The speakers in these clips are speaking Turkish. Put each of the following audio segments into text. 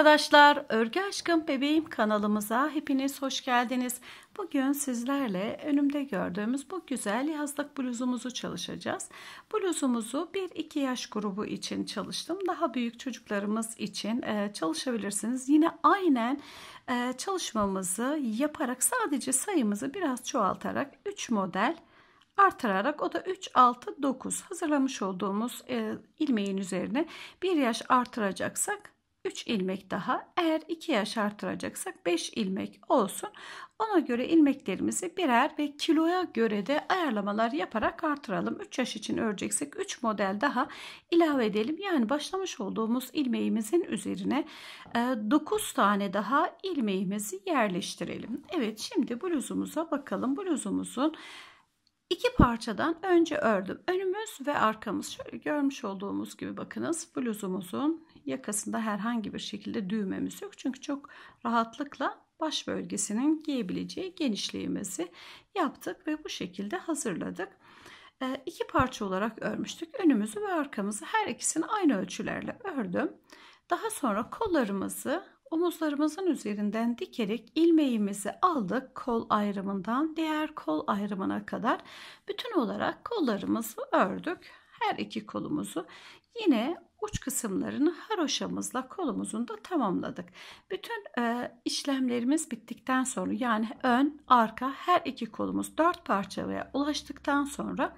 arkadaşlar, Örgü Aşkım Bebeğim kanalımıza hepiniz hoş geldiniz. Bugün sizlerle önümde gördüğümüz bu güzel yazlık bluzumuzu çalışacağız. Bluzumuzu 1-2 yaş grubu için çalıştım. Daha büyük çocuklarımız için e, çalışabilirsiniz. Yine aynen e, çalışmamızı yaparak sadece sayımızı biraz çoğaltarak 3 model artırarak o da 3 6 9 hazırlamış olduğumuz e, ilmeğin üzerine 1 yaş artıracaksak 3 ilmek daha eğer 2 yaş artıracaksak 5 ilmek olsun. Ona göre ilmeklerimizi birer ve kiloya göre de ayarlamalar yaparak artıralım. 3 yaş için öreceksek 3 model daha ilave edelim. Yani başlamış olduğumuz ilmeğimizin üzerine 9 e, tane daha ilmeğimizi yerleştirelim. Evet şimdi bluzumuza bakalım. Bluzumuzun İki parçadan önce ördüm. Önümüz ve arkamız. Şöyle görmüş olduğumuz gibi bakınız bluzumuzun yakasında herhangi bir şekilde düğmemiz yok. Çünkü çok rahatlıkla baş bölgesinin giyebileceği genişliğimizi yaptık ve bu şekilde hazırladık. E, iki parça olarak örmüştük. Önümüzü ve arkamızı her ikisini aynı ölçülerle ördüm. Daha sonra kollarımızı omuzlarımızın üzerinden dikerek ilmeğimizi aldık kol ayrımından diğer kol ayrımına kadar bütün olarak kollarımızı ördük. Her iki kolumuzu yine uç kısımlarını haroşamızla kolumuzun da tamamladık. Bütün e, işlemlerimiz bittikten sonra yani ön, arka her iki kolumuz dört parçaya ulaştıktan sonra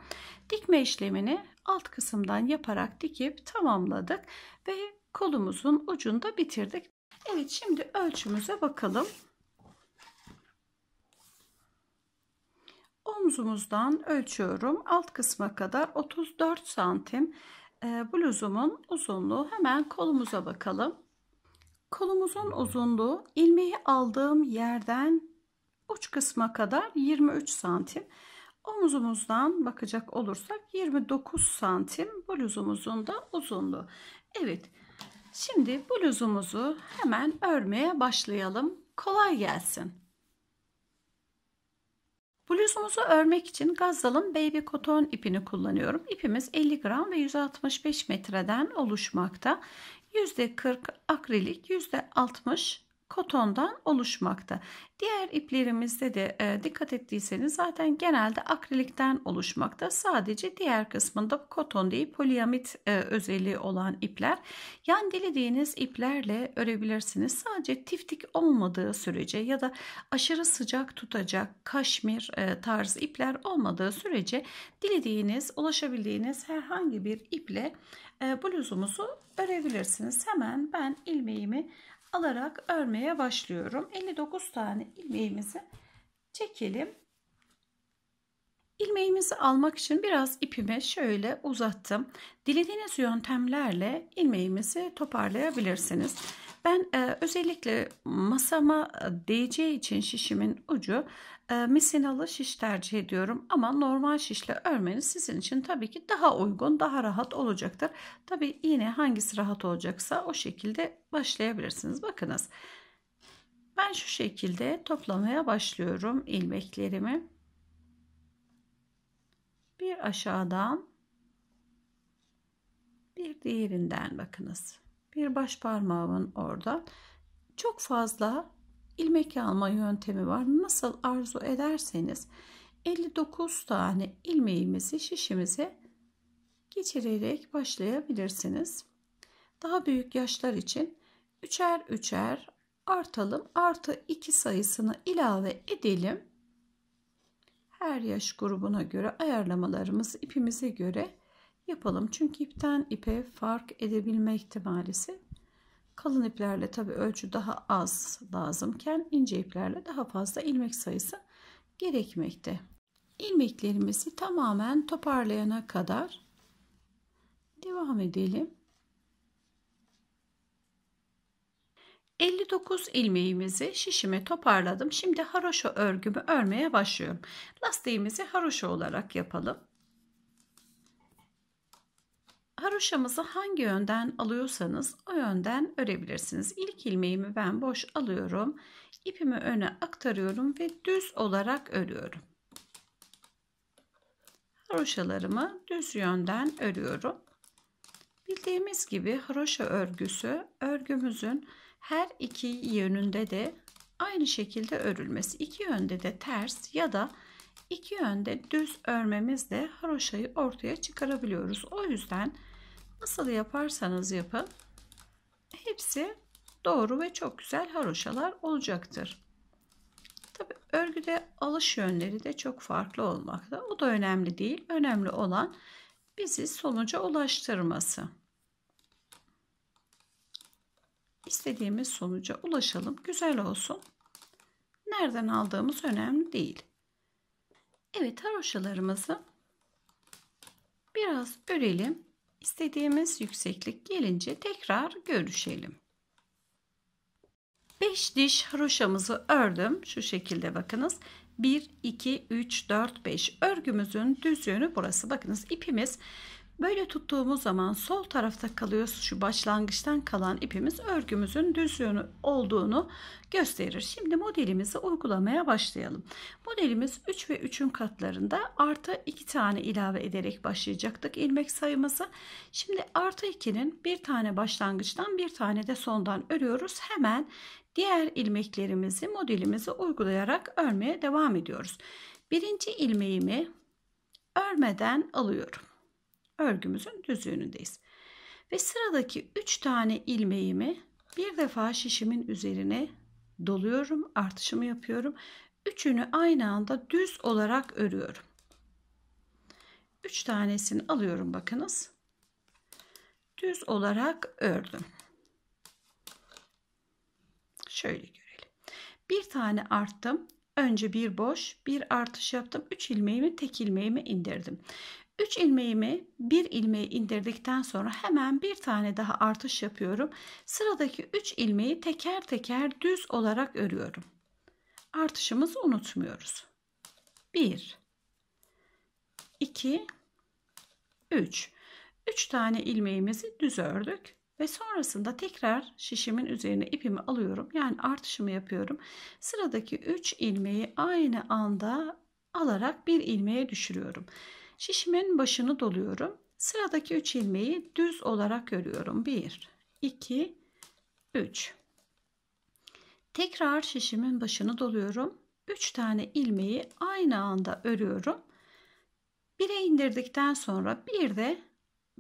dikme işlemini alt kısımdan yaparak dikip tamamladık ve kolumuzun ucunu da bitirdik. Evet şimdi ölçümüze bakalım. Omzumuzdan ölçüyorum. Alt kısma kadar 34 santim. Ee, bluzumun uzunluğu hemen kolumuza bakalım. Kolumuzun uzunluğu ilmeği aldığım yerden uç kısma kadar 23 santim. Omuzumuzdan bakacak olursak 29 santim bluzumuzun da uzunluğu. Evet şimdi bluzumuzu hemen örmeye başlayalım. Kolay gelsin. Bluzumuzu örmek için Gazzal'ın baby koton ipini kullanıyorum. İpimiz 50 gram ve 165 metreden oluşmakta. %40 akrilik, %60 kotondan oluşmakta. Diğer iplerimizde de e, dikkat ettiyseniz zaten genelde akrilikten oluşmakta. Sadece diğer kısmında koton değil poliamit e, özelliği olan ipler. Yani dilediğiniz iplerle örebilirsiniz. Sadece tiftik olmadığı sürece ya da aşırı sıcak tutacak kaşmir e, tarzı ipler olmadığı sürece dilediğiniz ulaşabildiğiniz herhangi bir iple e, bluzumuzu örebilirsiniz. Hemen ben ilmeğimi alarak örmeye başlıyorum. 59 tane ilmeğimizi çekelim. İlmeğimizi almak için biraz ipimi şöyle uzattım. Dilediğiniz yöntemlerle ilmeğimizi toparlayabilirsiniz. Ben e, özellikle masama değeceği için şişimin ucu e, şiş tercih ediyorum ama normal şişle örmeniz sizin için tabii ki daha uygun, daha rahat olacaktır. Tabii yine hangisi rahat olacaksa o şekilde başlayabilirsiniz. Bakınız ben şu şekilde toplamaya başlıyorum ilmeklerimi. Bir aşağıdan bir diğerinden bakınız. Bir baş parmağımın orada. Çok fazla ilmek alma yöntemi var. Nasıl arzu ederseniz 59 tane ilmeğimizi şişimize geçirerek başlayabilirsiniz. Daha büyük yaşlar için üçer üçer artalım. Artı 2 sayısını ilave edelim. Her yaş grubuna göre ayarlamalarımız ipimize göre yapalım. Çünkü ipten ipe fark edebilme ihtimali Kalın iplerle tabi ölçü daha az lazımken ince iplerle daha fazla ilmek sayısı gerekmekte. İlmeklerimizi tamamen toparlayana kadar devam edelim. 59 ilmeğimizi şişime toparladım. Şimdi haroşa örgümü örmeye başlıyorum. Lastiğimizi haroşa olarak yapalım haroşamızı hangi yönden alıyorsanız o yönden örebilirsiniz. İlk ilmeğimi ben boş alıyorum. İpimi öne aktarıyorum ve düz olarak örüyorum. Haroşalarımı düz yönden örüyorum. Bildiğimiz gibi haroşa örgüsü örgümüzün her iki yönünde de aynı şekilde örülmesi. İki yönde de ters ya da iki yönde düz örmemizle haroşayı ortaya çıkarabiliyoruz. O yüzden Nasıl yaparsanız yapın hepsi doğru ve çok güzel haroşalar olacaktır. Tabi örgüde alış yönleri de çok farklı olmakta. O da önemli değil. Önemli olan bizi sonuca ulaştırması. İstediğimiz sonuca ulaşalım. Güzel olsun. Nereden aldığımız önemli değil. Evet haroşalarımızı biraz örelim İstediğimiz yükseklik gelince tekrar görüşelim. 5 diş haroşamızı ördüm. Şu şekilde bakınız. 1, 2, 3, 4, 5. Örgümüzün düz yönü burası. Bakınız ipimiz Böyle tuttuğumuz zaman sol tarafta kalıyoruz. şu başlangıçtan kalan ipimiz örgümüzün düz yönü olduğunu gösterir. Şimdi modelimizi uygulamaya başlayalım. Modelimiz 3 ve 3'ün katlarında artı 2 tane ilave ederek başlayacaktık ilmek sayımızı. Şimdi artı 2'nin bir tane başlangıçtan bir tane de sondan örüyoruz. Hemen diğer ilmeklerimizi modelimizi uygulayarak örmeye devam ediyoruz. Birinci ilmeğimi örmeden alıyorum örgümüzün düz yönündeyiz Ve sıradaki 3 tane ilmeğimi bir defa şişimin üzerine doluyorum, artışımı yapıyorum. Üçünü aynı anda düz olarak örüyorum. 3 tanesini alıyorum bakınız. Düz olarak ördüm. Şöyle görelim. Bir tane arttım. Önce bir boş, bir artış yaptım. 3 ilmeğimi tek ilmeğime indirdim. 3 ilmeğimi bir ilmeği indirdikten sonra hemen bir tane daha artış yapıyorum. Sıradaki 3 ilmeği teker teker düz olarak örüyorum. Artışımızı unutmuyoruz. 1 2 3 3 tane ilmeğimizi düz ördük ve sonrasında tekrar şişimin üzerine ipimi alıyorum. Yani artışımı yapıyorum. Sıradaki 3 ilmeği aynı anda alarak bir ilmeğe düşürüyorum. Şişimin başını doluyorum. Sıradaki 3 ilmeği düz olarak örüyorum. 1, 2, 3. Tekrar şişimin başını doluyorum. 3 tane ilmeği aynı anda örüyorum. 1'e indirdikten sonra bir de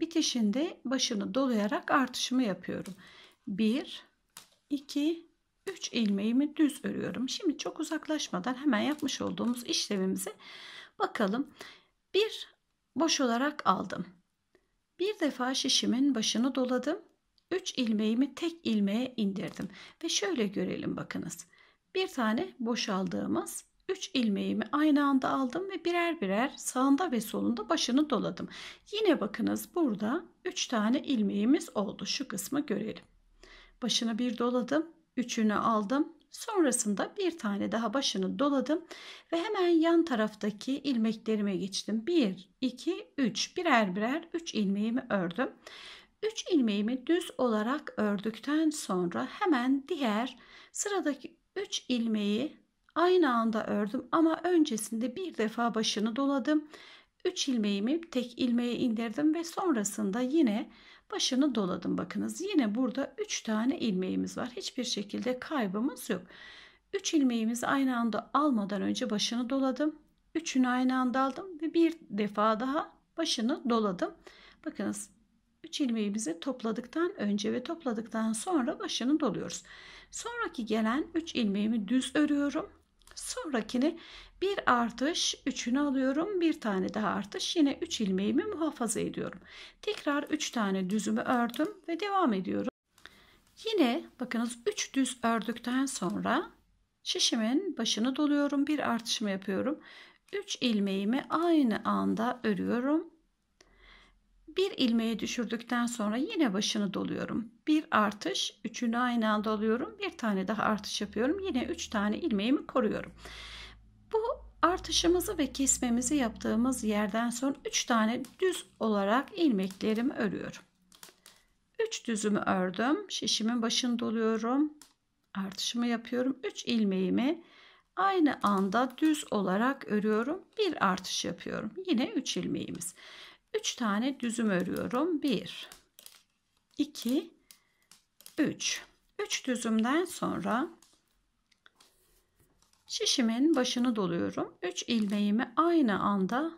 bitişinde başını dolayarak artışımı yapıyorum. 1, 2, 3 ilmeğimi düz örüyorum. Şimdi çok uzaklaşmadan hemen yapmış olduğumuz işlemimize bakalım. Bir boş olarak aldım. Bir defa şişimin başını doladım. 3 ilmeğimi tek ilmeğe indirdim ve şöyle görelim bakınız. Bir tane boşaldığımız 3 ilmeğimi aynı anda aldım ve birer birer sağında ve solunda başını doladım. Yine bakınız burada 3 tane ilmeğimiz oldu. Şu kısmı görelim. Başını bir doladım, üçünü aldım, Sonrasında bir tane daha başını doladım ve hemen yan taraftaki ilmeklerime geçtim. 1, 2, 3 birer birer 3 ilmeğimi ördüm. 3 ilmeğimi düz olarak ördükten sonra hemen diğer sıradaki 3 ilmeği aynı anda ördüm ama öncesinde bir defa başını doladım. 3 ilmeğimi tek ilmeğe indirdim ve sonrasında yine başını doladım bakınız. Yine burada 3 tane ilmeğimiz var. Hiçbir şekilde kaybımız yok. 3 ilmeğimizi aynı anda almadan önce başını doladım. Üçünü aynı anda aldım ve bir defa daha başını doladım. Bakınız 3 ilmeğimizi topladıktan önce ve topladıktan sonra başını doluyoruz. Sonraki gelen 3 ilmeğimi düz örüyorum. Sonrakini bir artış üçünü alıyorum. Bir tane daha artış. Yine 3 ilmeğimi muhafaza ediyorum. Tekrar 3 tane düzümü ördüm ve devam ediyorum. Yine bakınız 3 düz ördükten sonra şişimin başını doluyorum. Bir artışımı yapıyorum. 3 ilmeğimi aynı anda örüyorum. Bir ilmeği düşürdükten sonra yine başını doluyorum. Bir artış, üçünü aynı anda alıyorum. Bir tane daha artış yapıyorum. Yine üç tane ilmeğimi koruyorum. Bu artışımızı ve kesmemizi yaptığımız yerden sonra üç tane düz olarak ilmeklerimi örüyorum. Üç düzümü ördüm. Şişimin başını doluyorum. Artışımı yapıyorum. Üç ilmeğimi aynı anda düz olarak örüyorum. Bir artış yapıyorum. Yine üç ilmeğimiz. 3 tane düzüm örüyorum. 1 2 3 3 düzümden sonra şişimin başını doluyorum. 3 ilmeğimi aynı anda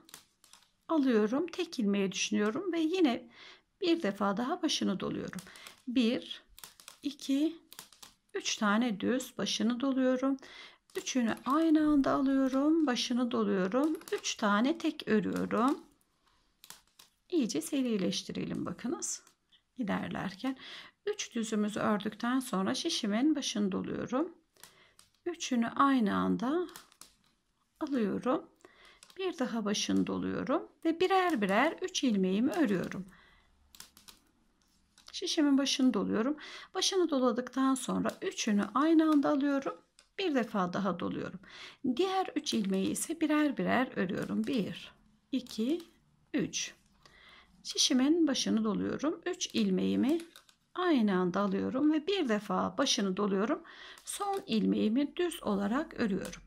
alıyorum. Tek ilmeği düşünüyorum ve yine bir defa daha başını doluyorum. 1 2 3 tane düz başını doluyorum. Üçünü aynı anda alıyorum. Başını doluyorum. 3 tane tek örüyorum iyice serileştirelim bakınız ilerlerken 3 düzümüzü ördükten sonra şişimin başını doluyorum üçünü aynı anda alıyorum bir daha başını doluyorum ve birer birer 3 ilmeğimi örüyorum şişimin başını doluyorum başını doladıktan sonra üçünü aynı anda alıyorum bir defa daha doluyorum diğer 3 ilmeği ise birer birer örüyorum 1 2 3 şişimin başını doluyorum 3 ilmeğimi aynı anda alıyorum ve bir defa başını doluyorum son ilmeğimi düz olarak örüyorum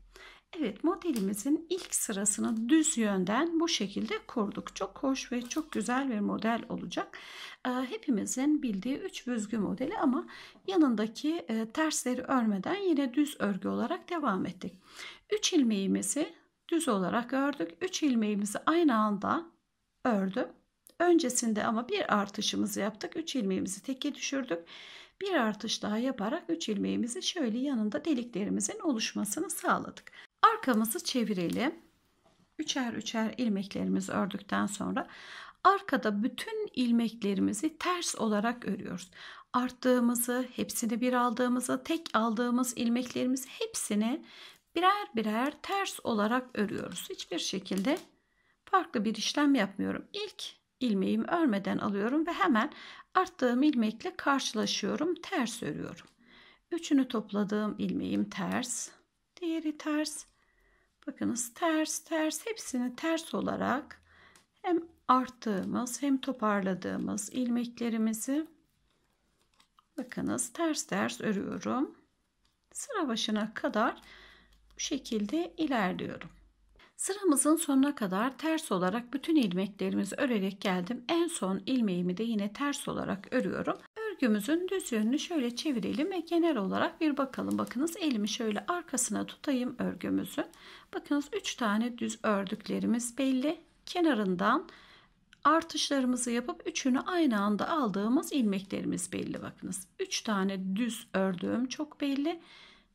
Evet modelimizin ilk sırasını düz yönden bu şekilde kurduk. Çok hoş ve çok güzel bir model olacak. Ee, hepimizin bildiği 3 büzgü modeli ama yanındaki e, tersleri örmeden yine düz örgü olarak devam ettik. 3 ilmeğimizi düz olarak ördük. 3 ilmeğimizi aynı anda ördüm. Öncesinde ama bir artışımızı yaptık. 3 ilmeğimizi teke düşürdük. Bir artış daha yaparak 3 ilmeğimizi şöyle yanında deliklerimizin oluşmasını sağladık. Arkamızı çevirelim. Üçer üçer ilmeklerimizi ördükten sonra arkada bütün ilmeklerimizi ters olarak örüyoruz. Arttığımızı, hepsini bir aldığımızı, tek aldığımız ilmeklerimizi hepsini birer birer ters olarak örüyoruz. Hiçbir şekilde farklı bir işlem yapmıyorum. İlk ilmeğimi örmeden alıyorum ve hemen arttığım ilmekle karşılaşıyorum. Ters örüyorum. Üçünü topladığım ilmeğim ters. Diğeri ters. Bakınız ters ters hepsini ters olarak hem arttığımız hem toparladığımız ilmeklerimizi bakınız ters ters örüyorum. Sıra başına kadar bu şekilde ilerliyorum. Sıramızın sonuna kadar ters olarak bütün ilmeklerimizi örerek geldim. En son ilmeğimi de yine ters olarak örüyorum. Örgümüzün düz yönünü şöyle çevirelim ve genel olarak bir bakalım. Bakınız elimi şöyle arkasına tutayım örgümüzün. Bakınız 3 tane düz ördüklerimiz belli. Kenarından artışlarımızı yapıp üçünü aynı anda aldığımız ilmeklerimiz belli bakınız. 3 tane düz ördüğüm çok belli.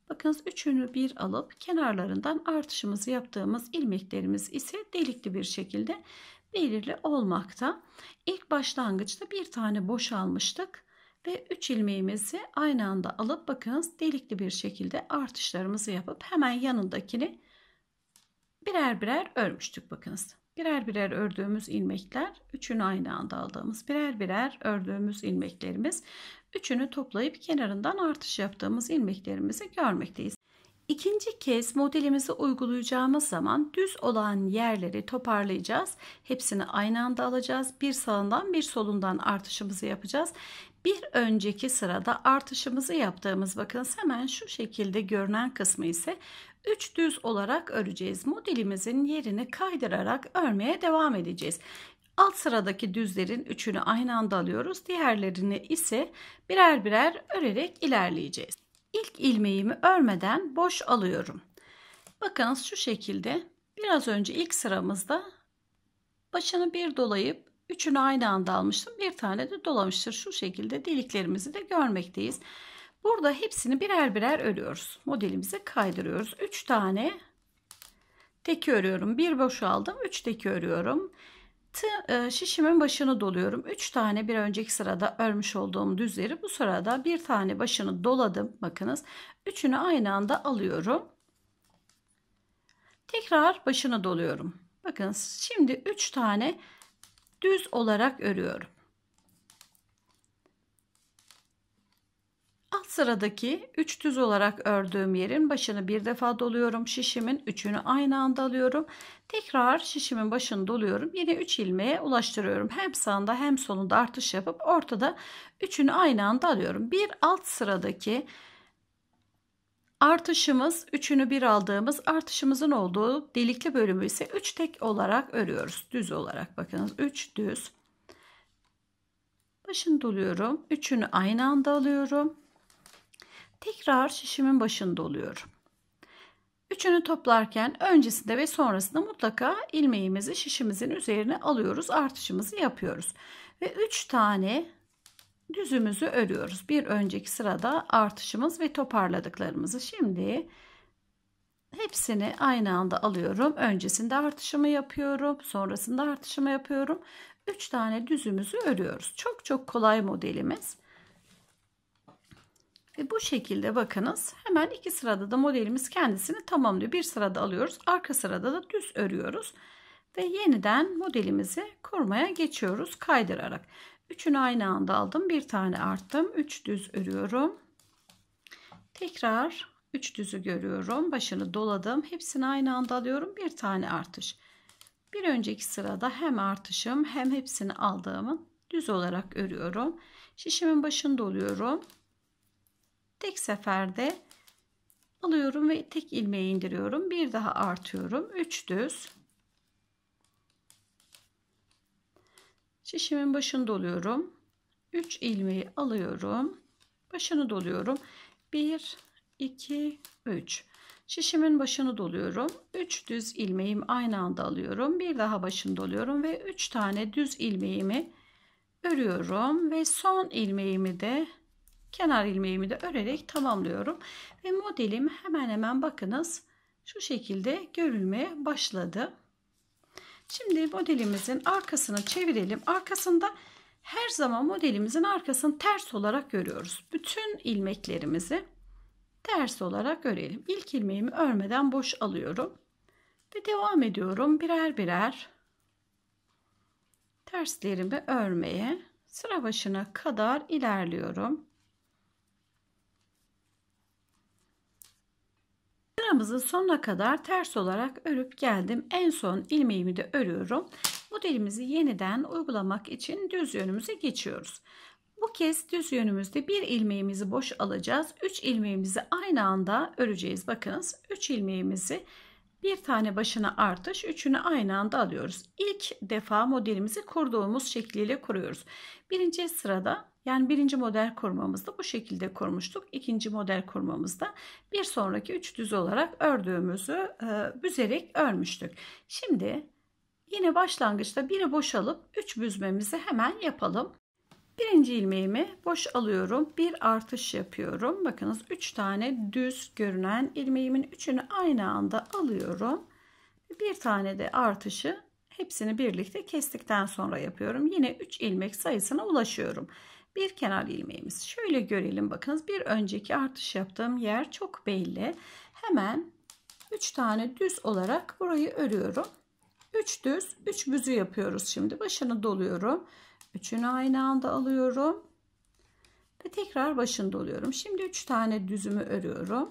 Bakınız üçünü bir alıp kenarlarından artışımızı yaptığımız ilmeklerimiz ise delikli bir şekilde belirli olmakta. İlk başlangıçta bir tane boşalmıştık ve 3 ilmeğimizi aynı anda alıp bakınız delikli bir şekilde artışlarımızı yapıp hemen yanındakini birer birer örmüştük bakınız. Birer birer ördüğümüz ilmekler, üçünü aynı anda aldığımız birer birer ördüğümüz ilmeklerimiz Üçünü toplayıp kenarından artış yaptığımız ilmeklerimizi görmekteyiz. İkinci kez modelimizi uygulayacağımız zaman düz olan yerleri toparlayacağız. Hepsini aynı anda alacağız. Bir sağından bir solundan artışımızı yapacağız. Bir önceki sırada artışımızı yaptığımız bakın, hemen şu şekilde görünen kısmı ise 3 düz olarak öreceğiz. Modelimizin yerini kaydırarak örmeye devam edeceğiz. Alt sıradaki düzlerin üçünü aynı anda alıyoruz. Diğerlerini ise birer birer örerek ilerleyeceğiz. İlk ilmeğimi örmeden boş alıyorum. Bakınız şu şekilde biraz önce ilk sıramızda başını bir dolayıp üçünü aynı anda almıştım. Bir tane de dolamıştır. Şu şekilde deliklerimizi de görmekteyiz. Burada hepsini birer birer örüyoruz. Modelimize kaydırıyoruz. 3 tane teki örüyorum. Bir boş aldım. 3 teki örüyorum. Ee, şişimin başını doluyorum. 3 tane bir önceki sırada örmüş olduğum düzleri bu sırada bir tane başını doladım. Bakınız üçünü aynı anda alıyorum. Tekrar başını doluyorum. Bakın şimdi 3 tane düz olarak örüyorum. Alt sıradaki 3 düz olarak ördüğüm yerin başını bir defa doluyorum. Şişimin üçünü aynı anda alıyorum. Tekrar şişimin başını doluyorum. Yine 3 ilmeğe ulaştırıyorum. Hem sağında hem solunda artış yapıp ortada üçünü aynı anda alıyorum. Bir alt sıradaki artışımız üçünü bir aldığımız artışımızın olduğu delikli bölümü ise 3 tek olarak örüyoruz. Düz olarak bakınız 3 düz. Başını doluyorum. Üçünü aynı anda alıyorum. Tekrar şişimin başında oluyorum. Üçünü toplarken öncesinde ve sonrasında mutlaka ilmeğimizi şişimizin üzerine alıyoruz. Artışımızı yapıyoruz. Ve üç tane düzümüzü örüyoruz. Bir önceki sırada artışımız ve toparladıklarımızı. Şimdi hepsini aynı anda alıyorum. Öncesinde artışımı yapıyorum. Sonrasında artışımı yapıyorum. Üç tane düzümüzü örüyoruz. Çok çok kolay modelimiz. Ve bu şekilde bakınız hemen iki sırada da modelimiz kendisini tamamlıyor. Bir sırada alıyoruz arka sırada da düz örüyoruz. Ve yeniden modelimizi kurmaya geçiyoruz kaydırarak. Üçünü aynı anda aldım. Bir tane arttım. Üç düz örüyorum. Tekrar üç düzü görüyorum. Başını doladım. Hepsini aynı anda alıyorum. Bir tane artış. Bir önceki sırada hem artışım hem hepsini aldığımın düz olarak örüyorum. Şişimin başını doluyorum tek seferde alıyorum ve tek ilmeği indiriyorum. Bir daha artıyorum. 3 düz. Şişimin başını doluyorum. 3 ilmeği alıyorum. Başını doluyorum. 1 2 3 Şişimin başını doluyorum. 3 düz ilmeğim aynı anda alıyorum. Bir daha başını doluyorum ve 3 tane düz ilmeğimi örüyorum ve son ilmeğimi de kenar ilmeğimi de örerek tamamlıyorum. Ve modelim hemen hemen bakınız şu şekilde görülmeye başladı. Şimdi modelimizin arkasını çevirelim. Arkasında her zaman modelimizin arkasını ters olarak görüyoruz. Bütün ilmeklerimizi ters olarak örelim. İlk ilmeğimi örmeden boş alıyorum. Ve devam ediyorum birer birer terslerimi örmeye sıra başına kadar ilerliyorum. Sıramızı sonuna kadar ters olarak örüp geldim. En son ilmeğimi de örüyorum. Modelimizi yeniden uygulamak için düz yönümüze geçiyoruz. Bu kez düz yönümüzde bir ilmeğimizi boş alacağız. 3 ilmeğimizi aynı anda öreceğiz. Bakınız 3 ilmeğimizi bir tane başına artış, üçünü aynı anda alıyoruz. İlk defa modelimizi kurduğumuz şekliyle kuruyoruz. Birinci sırada yani birinci model kurmamızda bu şekilde kurmuştuk. İkinci model kurmamızda bir sonraki üç düz olarak ördüğümüzü e, büzerek örmüştük. Şimdi yine başlangıçta biri boşalıp üç büzmemizi hemen yapalım. Birinci ilmeğimi boş alıyorum. Bir artış yapıyorum. Bakınız 3 tane düz görünen ilmeğimin üçünü aynı anda alıyorum. Bir tane de artışı hepsini birlikte kestikten sonra yapıyorum. Yine 3 ilmek sayısına ulaşıyorum bir kenar ilmeğimiz. Şöyle görelim bakınız bir önceki artış yaptığım yer çok belli. Hemen 3 tane düz olarak burayı örüyorum. 3 düz 3 büzü yapıyoruz şimdi. Başını doluyorum. Üçünü aynı anda alıyorum. Ve tekrar başını doluyorum. Şimdi 3 tane düzümü örüyorum.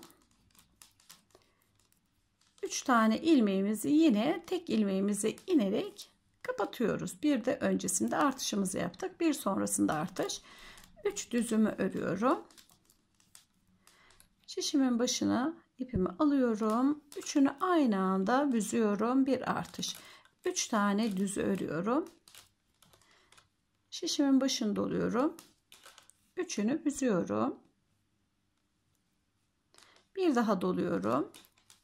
3 tane ilmeğimizi yine tek ilmeğimizi inerek kapatıyoruz. Bir de öncesinde artışımızı yaptık. Bir sonrasında artış. 3 düzümü örüyorum. Şişimin başına ipimi alıyorum. Üçünü aynı anda büzüyorum. Bir artış. 3 tane düz örüyorum. Şişimin başını doluyorum. Üçünü büzüyorum. Bir daha doluyorum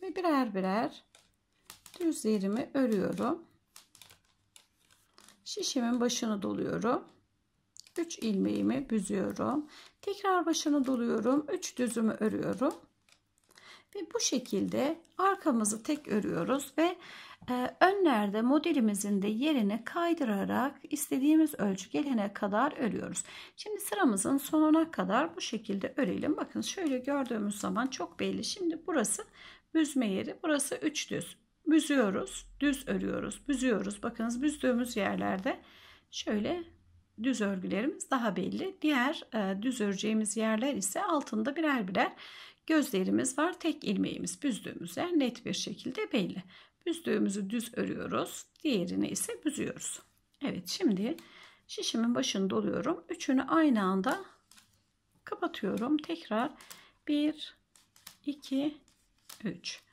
ve birer birer düzlerimi örüyorum şişimin başını doluyorum 3 ilmeğimi büzüyorum tekrar başını doluyorum 3 düzümü örüyorum ve bu şekilde arkamızı tek örüyoruz ve e, önlerde modelimizin de yerine kaydırarak istediğimiz ölçü gelene kadar örüyoruz. Şimdi sıramızın sonuna kadar bu şekilde örelim. Bakın şöyle gördüğümüz zaman çok belli. Şimdi burası büzme yeri burası 3 düz büzüyoruz. Düz örüyoruz. Büzüyoruz. Bakınız büzdüğümüz yerlerde şöyle düz örgülerimiz daha belli. Diğer e, düz öreceğimiz yerler ise altında birer birer gözlerimiz var. Tek ilmeğimiz büzdüğümüz yer net bir şekilde belli. Büzdüğümüzü düz örüyoruz. Diğerini ise büzüyoruz. Evet şimdi şişimin başını doluyorum. Üçünü aynı anda kapatıyorum. Tekrar 1, 2, 3.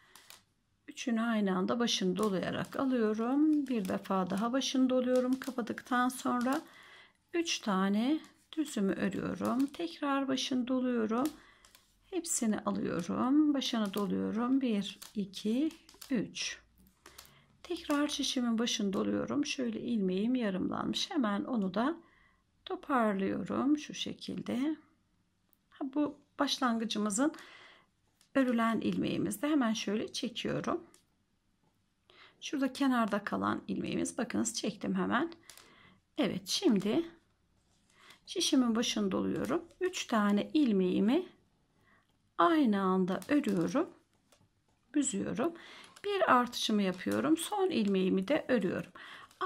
Üçünü aynı anda başını dolayarak alıyorum. Bir defa daha başını doluyorum. Kapadıktan sonra üç tane düzümü örüyorum. Tekrar başını doluyorum. Hepsini alıyorum. Başını doluyorum. 1, 2, 3. Tekrar şişimin başını doluyorum. Şöyle ilmeğim yarımlanmış. Hemen onu da toparlıyorum şu şekilde. Ha, bu başlangıcımızın örülen ilmeğimizde hemen şöyle çekiyorum. Şurada kenarda kalan ilmeğimiz bakınız çektim hemen. Evet şimdi şişimin başını doluyorum. 3 tane ilmeğimi aynı anda örüyorum. Büzüyorum. Bir artışımı yapıyorum. Son ilmeğimi de örüyorum.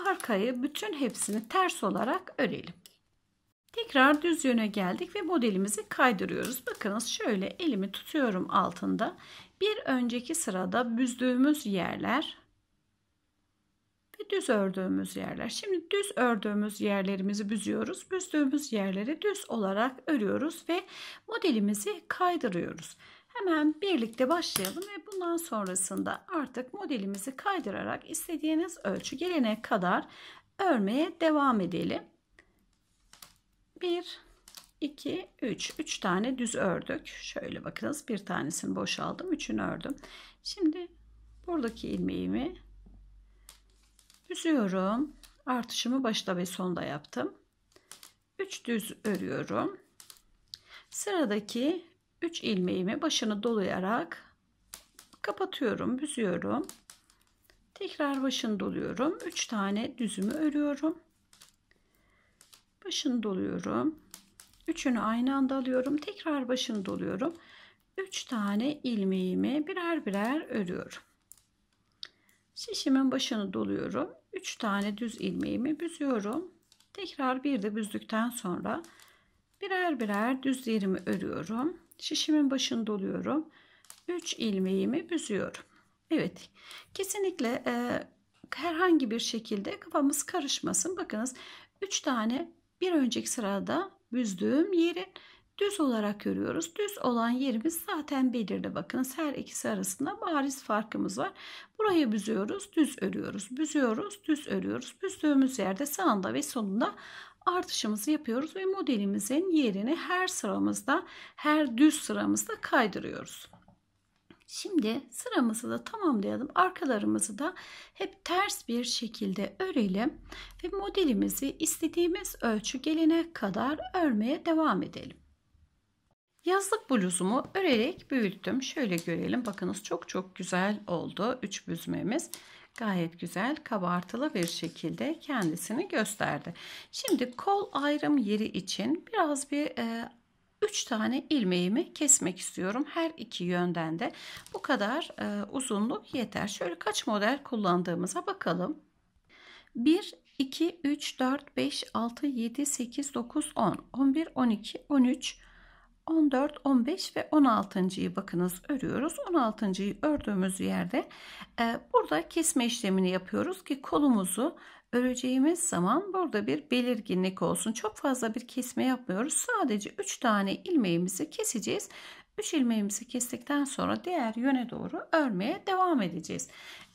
Arkayı bütün hepsini ters olarak örelim. Tekrar düz yöne geldik ve modelimizi kaydırıyoruz. Bakınız şöyle elimi tutuyorum altında. Bir önceki sırada büzdüğümüz yerler ve düz ördüğümüz yerler. Şimdi düz ördüğümüz yerlerimizi büzüyoruz. Büzdüğümüz yerleri düz olarak örüyoruz ve modelimizi kaydırıyoruz. Hemen birlikte başlayalım ve bundan sonrasında artık modelimizi kaydırarak istediğiniz ölçü gelene kadar örmeye devam edelim. 1 2 3 3 tane düz ördük şöyle bakınız bir tanesini boşaldım üçünü ördüm şimdi buradaki ilmeğimi düzüyorum artışımı başta ve sonda yaptım 3 düz örüyorum sıradaki 3 ilmeğimi başını dolayarak kapatıyorum büzüyorum tekrar başını doluyorum 3 tane düzümü örüyorum başını doluyorum. Üçünü aynı anda alıyorum. Tekrar başını doluyorum. üç tane ilmeğimi birer birer örüyorum. Şişimin başını doluyorum. üç tane düz ilmeğimi büzüyorum. Tekrar bir de büzdükten sonra birer birer düzlerimi örüyorum. Şişimin başını doluyorum. üç ilmeğimi büzüyorum. Evet kesinlikle e, herhangi bir şekilde kafamız karışmasın. Bakınız 3 tane bir önceki sırada büzdüğüm yeri düz olarak görüyoruz. Düz olan yerimiz zaten belirli. Bakınız her ikisi arasında bariz farkımız var. Burayı büzüyoruz, düz örüyoruz. Büzüyoruz, düz örüyoruz. Büzdüğümüz yerde sağında ve solunda artışımızı yapıyoruz ve modelimizin yerini her sıramızda, her düz sıramızda kaydırıyoruz. Şimdi sıramızı da tamamlayalım. Arkalarımızı da hep ters bir şekilde örelim ve modelimizi istediğimiz ölçü gelene kadar örmeye devam edelim. Yazlık bluzumu örerek büyüttüm. Şöyle görelim. Bakınız çok çok güzel oldu. 3 büzmemiz gayet güzel kabartılı bir şekilde kendisini gösterdi. Şimdi kol ayrım yeri için biraz bir e, 3 tane ilmeğimi kesmek istiyorum. Her iki yönden de bu kadar e, uzunluk yeter. Şöyle kaç model kullandığımıza bakalım. 1 2 3 4 5 6 7 8 9 10 11 12 13 14, 15 ve 16.yı bakınız örüyoruz. 16.yı ördüğümüz yerde e, burada kesme işlemini yapıyoruz ki kolumuzu öreceğimiz zaman burada bir belirginlik olsun. Çok fazla bir kesme yapmıyoruz. Sadece 3 tane ilmeğimizi keseceğiz. 3 ilmeğimizi kestikten sonra diğer yöne doğru örmeye devam edeceğiz.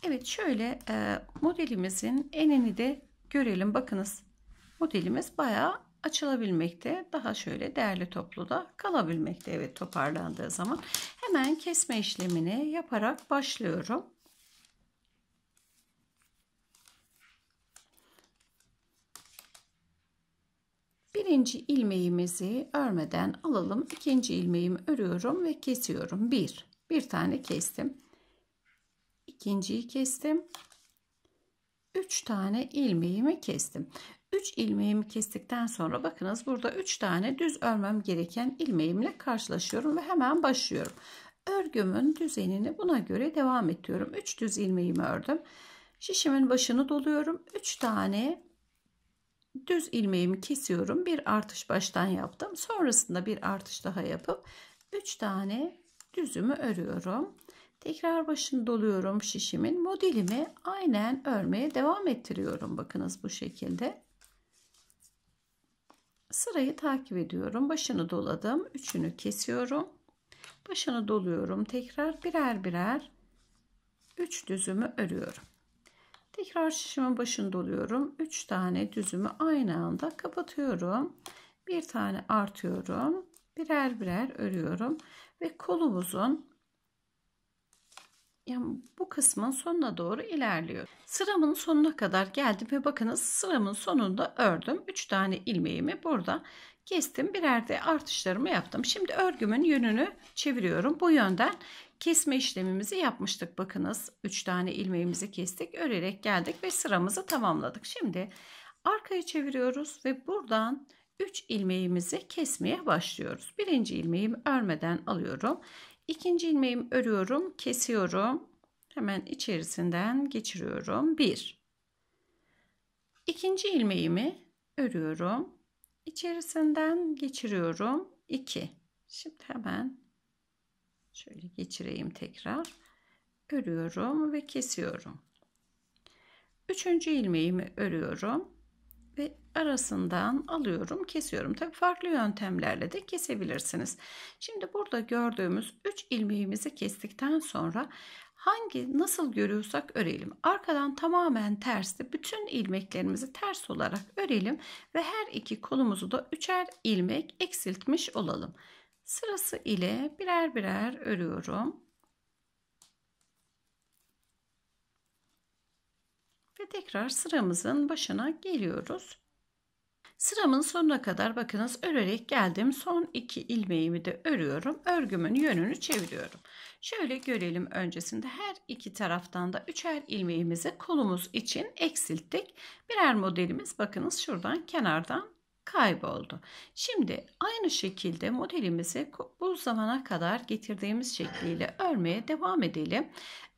Evet şöyle e, modelimizin enini de görelim. Bakınız modelimiz bayağı açılabilmekte. Daha şöyle değerli toplu da kalabilmekte. Evet toparlandığı zaman hemen kesme işlemini yaparak başlıyorum. Birinci ilmeğimizi örmeden alalım. İkinci ilmeğimi örüyorum ve kesiyorum. Bir, bir tane kestim. İkinciyi kestim. Üç tane ilmeğimi kestim. Üç ilmeğimi kestikten sonra bakınız burada üç tane düz örmem gereken ilmeğimle karşılaşıyorum ve hemen başlıyorum. Örgümün düzenini buna göre devam ediyorum. Üç düz ilmeğimi ördüm. Şişimin başını doluyorum. Üç tane düz ilmeğimi kesiyorum. Bir artış baştan yaptım. Sonrasında bir artış daha yapıp 3 tane düzümü örüyorum. Tekrar başını doluyorum şişimin. Modelimi aynen örmeye devam ettiriyorum. Bakınız bu şekilde. Sırayı takip ediyorum. Başını doladım. Üçünü kesiyorum. Başını doluyorum. Tekrar birer birer 3 düzümü örüyorum. Tekrar şişimin başını doluyorum. 3 tane düzümü aynı anda kapatıyorum. Bir tane artıyorum. Birer birer örüyorum. Ve kolumuzun yani bu kısmın sonuna doğru ilerliyorum. Sıramın sonuna kadar geldim ve bakınız sıramın sonunda ördüm. 3 tane ilmeğimi burada kestim. Birer de artışlarımı yaptım. Şimdi örgümün yönünü çeviriyorum. Bu yönden kesme işlemimizi yapmıştık. Bakınız 3 tane ilmeğimizi kestik. Örerek geldik ve sıramızı tamamladık. Şimdi arkaya çeviriyoruz ve buradan 3 ilmeğimizi kesmeye başlıyoruz. Birinci ilmeğimi örmeden alıyorum. İkinci ilmeğimi örüyorum, kesiyorum. Hemen içerisinden geçiriyorum. 1. İkinci ilmeğimi örüyorum. İçerisinden geçiriyorum. 2. Şimdi hemen Şöyle geçireyim tekrar. Örüyorum ve kesiyorum. Üçüncü ilmeğimi örüyorum ve arasından alıyorum, kesiyorum. Tabii farklı yöntemlerle de kesebilirsiniz. Şimdi burada gördüğümüz 3 ilmeğimizi kestikten sonra hangi nasıl görüyorsak örelim. Arkadan tamamen tersi bütün ilmeklerimizi ters olarak örelim ve her iki kolumuzu da üçer ilmek eksiltmiş olalım sırası ile birer birer örüyorum. Ve tekrar sıramızın başına geliyoruz. Sıramın sonuna kadar bakınız örerek geldim. Son iki ilmeğimi de örüyorum. Örgümün yönünü çeviriyorum. Şöyle görelim öncesinde her iki taraftan da üçer ilmeğimizi kolumuz için eksilttik. Birer modelimiz bakınız şuradan kenardan kayboldu. Şimdi aynı şekilde modelimizi bu zamana kadar getirdiğimiz şekliyle örmeye devam edelim.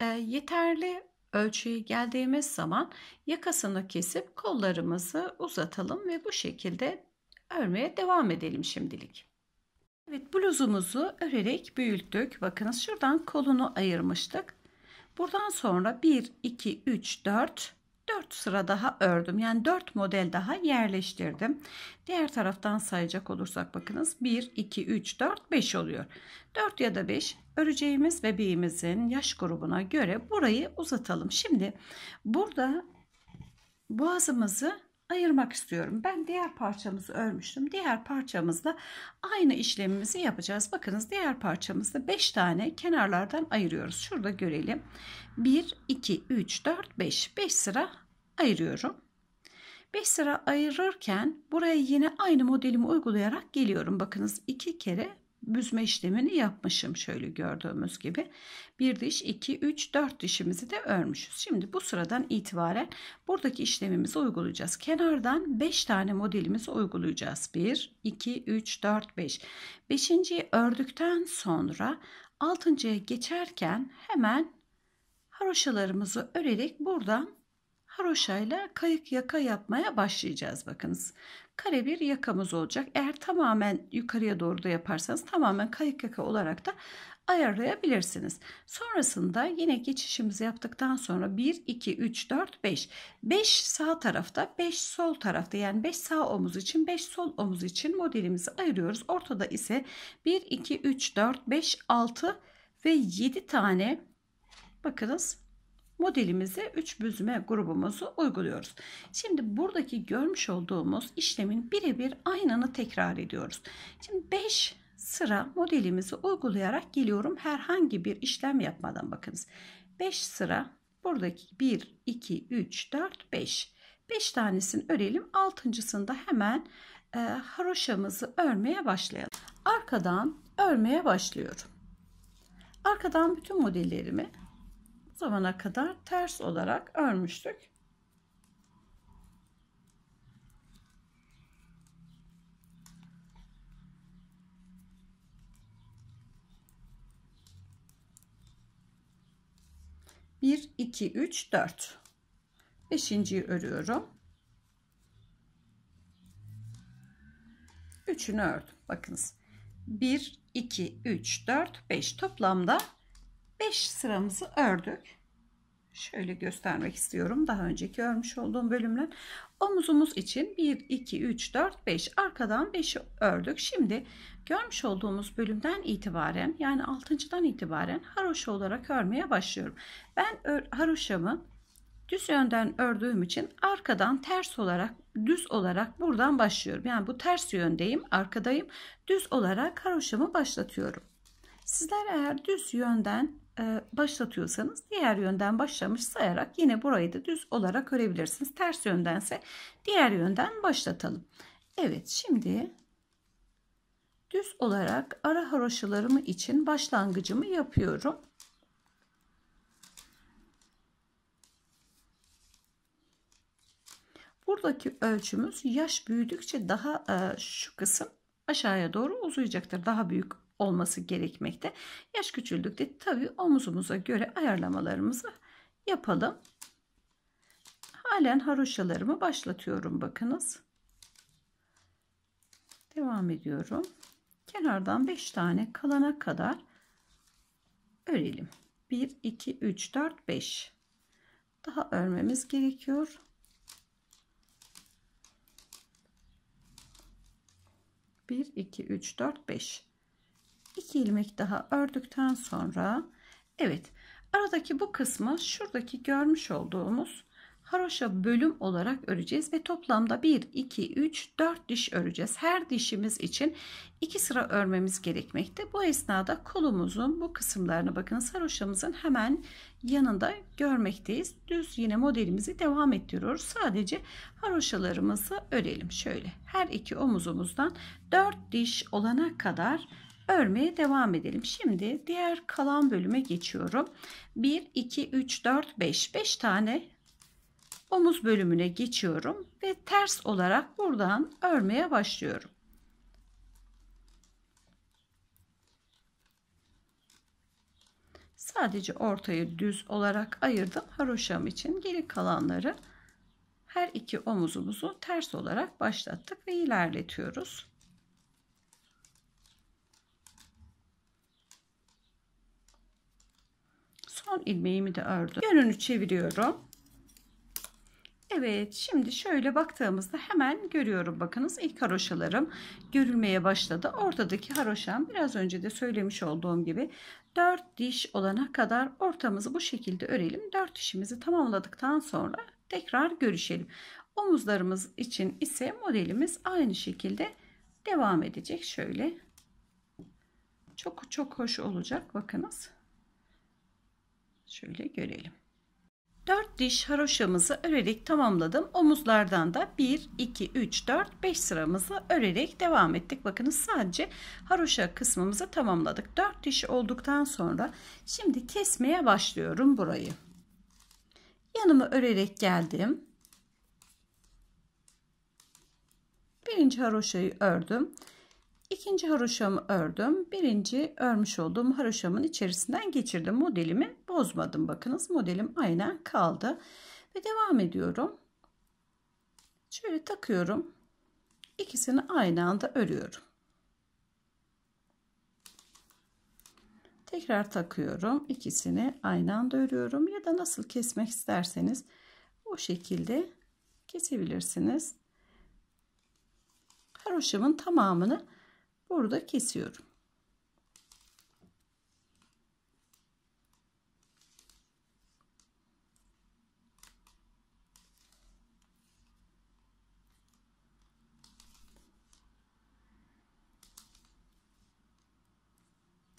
E, yeterli ölçüye geldiğimiz zaman yakasını kesip kollarımızı uzatalım ve bu şekilde örmeye devam edelim şimdilik. Evet bluzumuzu örerek büyüttük. Bakınız şuradan kolunu ayırmıştık. Buradan sonra 1, 2, 3, 4, 4 sıra daha ördüm. Yani 4 model daha yerleştirdim. Diğer taraftan sayacak olursak bakınız 1, 2, 3, 4, 5 oluyor. 4 ya da 5 öreceğimiz bebeğimizin yaş grubuna göre burayı uzatalım. Şimdi burada boğazımızı ayırmak istiyorum. Ben diğer parçamızı örmüştüm. Diğer parçamızla aynı işlemimizi yapacağız. Bakınız diğer parçamızda 5 tane kenarlardan ayırıyoruz. Şurada görelim. 1, 2, 3, 4, 5. 5 sıra ayırıyorum. 5 sıra ayırırken buraya yine aynı modelimi uygulayarak geliyorum. Bakınız 2 kere büzme işlemini yapmışım şöyle gördüğümüz gibi. Bir diş, iki, üç, dört dişimizi de örmüşüz. Şimdi bu sıradan itibaren buradaki işlemimizi uygulayacağız. Kenardan beş tane modelimizi uygulayacağız. Bir, iki, üç, dört, beş. Beşinciyi ördükten sonra altıncıya geçerken hemen haroşalarımızı örerek buradan haroşayla kayık yaka yapmaya başlayacağız. Bakınız kare bir yakamız olacak. Eğer tamamen yukarıya doğru da yaparsanız tamamen kayık yaka olarak da ayarlayabilirsiniz. Sonrasında yine geçişimizi yaptıktan sonra 1, 2, 3, 4, 5. 5 sağ tarafta, 5 sol tarafta yani 5 sağ omuz için, 5 sol omuz için modelimizi ayırıyoruz. Ortada ise 1, 2, 3, 4, 5, 6 ve 7 tane bakınız modelimize 3 büzme grubumuzu uyguluyoruz. Şimdi buradaki görmüş olduğumuz işlemin birebir aynını tekrar ediyoruz. Şimdi 5 sıra modelimizi uygulayarak geliyorum. Herhangi bir işlem yapmadan bakınız. 5 sıra buradaki 1, 2, 3, 4, 5. 5 tanesini örelim. 6.sında hemen e, haroşamızı örmeye başlayalım. Arkadan örmeye başlıyorum. Arkadan bütün modellerimi zamana kadar ters olarak örmüştük. Bir, iki, üç, dört. Beşinciyi örüyorum. Üçünü ördüm. Bakınız. Bir iki üç dört beş toplamda 5 sıramızı ördük. Şöyle göstermek istiyorum. Daha önceki örmüş olduğum bölümler. Omuzumuz için 1, 2, 3, 4, 5 arkadan 5'i ördük. Şimdi görmüş olduğumuz bölümden itibaren yani 6.dan itibaren haroşa olarak örmeye başlıyorum. Ben haroşamı düz yönden ördüğüm için arkadan ters olarak düz olarak buradan başlıyorum. Yani bu ters yöndeyim arkadayım düz olarak haroşamı başlatıyorum. Sizler eğer düz yönden e, başlatıyorsanız diğer yönden başlamış sayarak yine burayı da düz olarak örebilirsiniz. Ters yöndense diğer yönden başlatalım. Evet şimdi düz olarak ara haroşalarımı için başlangıcımı yapıyorum. Buradaki ölçümüz yaş büyüdükçe daha e, şu kısım aşağıya doğru uzayacaktır. Daha büyük olması gerekmekte. Yaş küçüldükte tabii omuzumuza göre ayarlamalarımızı yapalım. Halen haroşalarımı başlatıyorum bakınız. Devam ediyorum. Kenardan 5 tane kalana kadar örelim. 1, 2, 3, 4, 5. Daha örmemiz gerekiyor. Bir, iki, üç, dört, beş. 2 ilmek daha ördükten sonra evet aradaki bu kısmı şuradaki görmüş olduğumuz haroşa bölüm olarak öreceğiz ve toplamda 1 2 3 4 diş öreceğiz her dişimiz için 2 sıra örmemiz gerekmekte bu esnada kolumuzun bu kısımlarını bakın haroşamızın hemen yanında görmekteyiz düz yine modelimizi devam ettiriyoruz sadece haroşalarımızı örelim şöyle her iki omuzumuzdan 4 diş olana kadar örmeye devam edelim. Şimdi diğer kalan bölüme geçiyorum. 1, 2, 3, 4, 5. 5 tane omuz bölümüne geçiyorum ve ters olarak buradan örmeye başlıyorum. Sadece ortayı düz olarak ayırdım haroşam için. Geri kalanları her iki omuzumuzu ters olarak başlattık ve ilerletiyoruz. Son ilmeğimi de ördüm. Yönünü çeviriyorum. Evet şimdi şöyle baktığımızda hemen görüyorum bakınız ilk haroşalarım görülmeye başladı. Ortadaki haroşam biraz önce de söylemiş olduğum gibi 4 diş olana kadar ortamızı bu şekilde örelim. 4 dişimizi tamamladıktan sonra tekrar görüşelim. Omuzlarımız için ise modelimiz aynı şekilde devam edecek. Şöyle çok çok hoş olacak bakınız. Şöyle görelim. 4 diş haroşamızı örerek tamamladım. Omuzlardan da 1, 2, 3, 4, 5 sıramızı örerek devam ettik. Bakınız sadece haroşa kısmımızı tamamladık. 4 diş olduktan sonra şimdi kesmeye başlıyorum burayı. Yanımı örerek geldim. Birinci haroşayı ördüm. İkinci haroşamı ördüm. Birinci örmüş olduğum haroşamın içerisinden geçirdim. Modelimi bozmadım. Bakınız modelim aynen kaldı. Ve devam ediyorum. Şöyle takıyorum. İkisini aynı anda örüyorum. Tekrar takıyorum. İkisini aynı anda örüyorum. Ya da nasıl kesmek isterseniz o şekilde kesebilirsiniz. Haroşamın tamamını burada kesiyorum.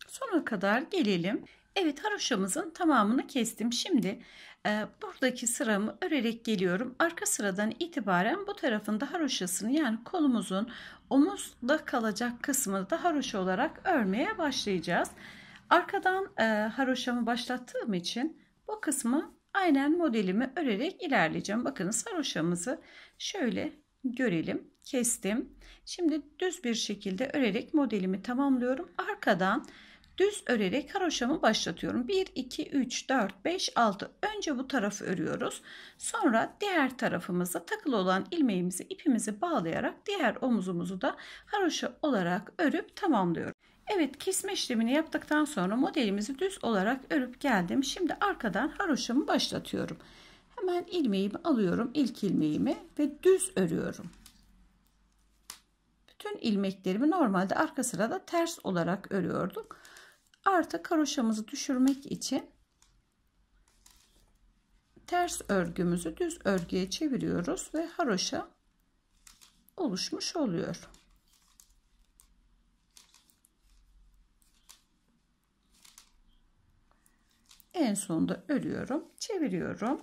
Sona kadar gelelim. Evet haroşamızın tamamını kestim. Şimdi ee, buradaki sıramı örerek geliyorum. Arka sıradan itibaren bu tarafın daha haroşasını yani kolumuzun omuzda kalacak kısmını daha haroşa olarak örmeye başlayacağız. Arkadan e, haroşamı başlattığım için bu kısmı aynen modelimi örerek ilerleyeceğim. Bakınız haroşamızı şöyle görelim. Kestim. Şimdi düz bir şekilde örerek modelimi tamamlıyorum. Arkadan Düz örerek haroşamı başlatıyorum. 1, 2, 3, 4, 5, 6. Önce bu tarafı örüyoruz. Sonra diğer tarafımıza takılı olan ilmeğimizi ipimizi bağlayarak diğer omuzumuzu da haroşa olarak örüp tamamlıyorum. Evet kesme işlemini yaptıktan sonra modelimizi düz olarak örüp geldim. Şimdi arkadan haroşamı başlatıyorum. Hemen ilmeğimi alıyorum. ilk ilmeğimi ve düz örüyorum. Bütün ilmeklerimi normalde arka sırada ters olarak örüyorduk. Artı karoşamızı düşürmek için ters örgümüzü düz örgüye çeviriyoruz ve haroşa oluşmuş oluyor. En sonda örüyorum, çeviriyorum.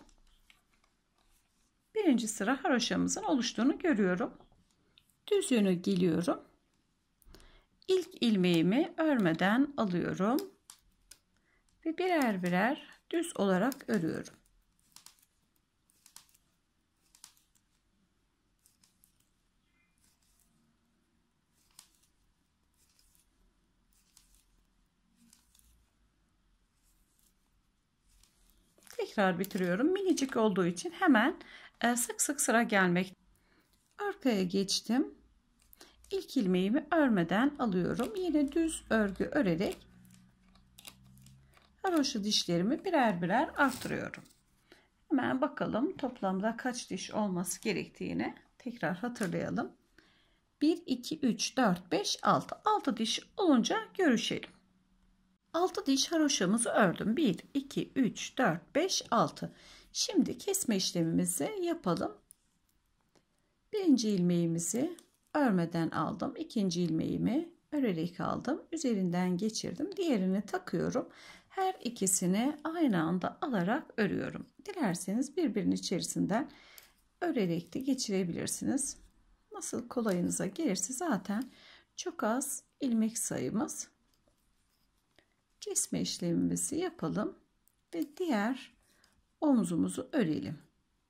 Birinci sıra haroşamızın oluştuğunu görüyorum. Düz yönü geliyorum ilk ilmeğimi örmeden alıyorum ve birer birer düz olarak örüyorum. tekrar bitiriyorum. Minicik olduğu için hemen e, sık sık sıra gelmek. Arkaya geçtim ilk ilmeğimi örmeden alıyorum. Yine düz örgü örerek haroşa dişlerimi birer birer artırıyorum. Hemen bakalım toplamda kaç diş olması gerektiğini tekrar hatırlayalım. 1, 2, 3, 4, 5, 6. 6 diş olunca görüşelim. 6 diş haroşamızı ördüm. 1, 2, 3, 4, 5, 6. Şimdi kesme işlemimizi yapalım. Birinci ilmeğimizi örmeden aldım. ikinci ilmeğimi örerek aldım. Üzerinden geçirdim. Diğerini takıyorum. Her ikisini aynı anda alarak örüyorum. Dilerseniz birbirinin içerisinden örerek de geçirebilirsiniz. Nasıl kolayınıza gelirse zaten çok az ilmek sayımız. Kesme işlemimizi yapalım ve diğer omzumuzu örelim.